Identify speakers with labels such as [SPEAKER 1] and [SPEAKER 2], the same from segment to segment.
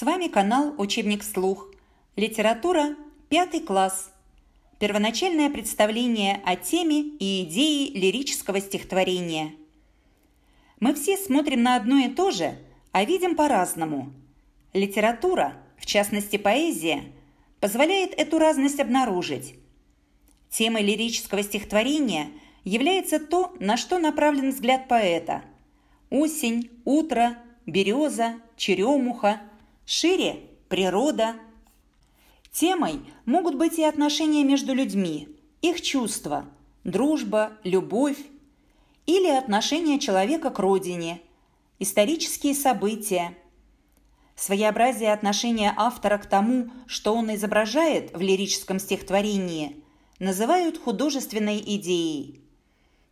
[SPEAKER 1] С вами канал «Учебник слух». Литература, пятый класс. Первоначальное представление о теме и идее лирического стихотворения. Мы все смотрим на одно и то же, а видим по-разному. Литература, в частности поэзия, позволяет эту разность обнаружить. Темой лирического стихотворения является то, на что направлен взгляд поэта. Осень, утро, береза, черемуха – Шире – природа. Темой могут быть и отношения между людьми, их чувства, дружба, любовь или отношение человека к родине, исторические события. Своеобразие отношения автора к тому, что он изображает в лирическом стихотворении, называют художественной идеей.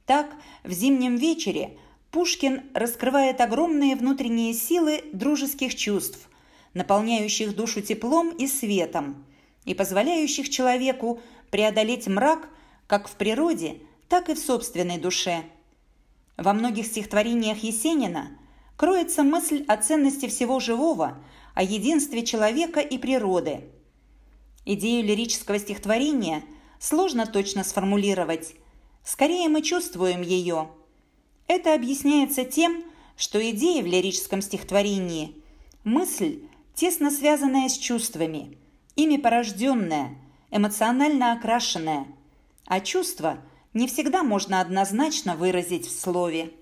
[SPEAKER 1] Так, в «Зимнем вечере» Пушкин раскрывает огромные внутренние силы дружеских чувств – наполняющих душу теплом и светом, и позволяющих человеку преодолеть мрак как в природе, так и в собственной душе. Во многих стихотворениях Есенина кроется мысль о ценности всего живого, о единстве человека и природы. Идею лирического стихотворения сложно точно сформулировать. Скорее мы чувствуем ее. Это объясняется тем, что идея в лирическом стихотворении – мысль, тесно связанная с чувствами, ими порожденная, эмоционально окрашенная, а чувства не всегда можно однозначно выразить в слове.